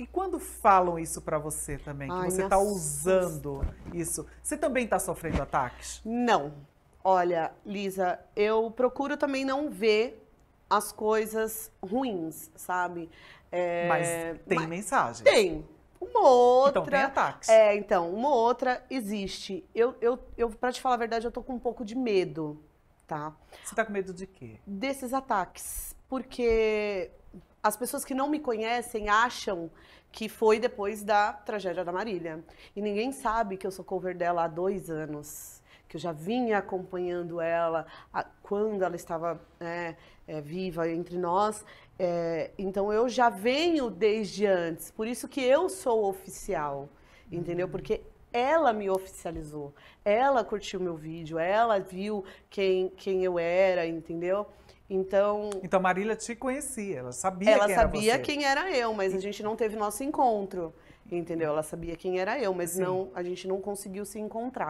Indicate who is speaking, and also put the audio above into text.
Speaker 1: E quando falam isso para você também, que Ai, você está usando isso, você também está sofrendo ataques? Não.
Speaker 2: Olha, Lisa, eu procuro também não ver as coisas ruins, sabe? É... Mas tem mas... mensagem. Tem. Uma outra. Então tem ataques. É, então, uma outra existe. Eu, eu, eu para te falar a verdade, eu tô com um pouco de medo, tá? Você tá com medo de quê? Desses ataques. Porque as pessoas que não me conhecem acham que foi depois da tragédia da Marília. E ninguém sabe que eu sou cover dela há dois anos, que eu já vinha acompanhando ela a, quando ela estava é, é, viva entre nós. É, então eu já venho desde antes, por isso que eu sou oficial, entendeu? Hum. Porque ela me oficializou, ela curtiu meu vídeo, ela viu quem, quem eu era, entendeu? Então.
Speaker 1: Então Marília te conhecia, ela
Speaker 2: sabia. Ela quem sabia era quem era eu, mas a gente não teve nosso encontro, entendeu? Ela sabia quem era eu, mas Sim. não, a gente não conseguiu se encontrar.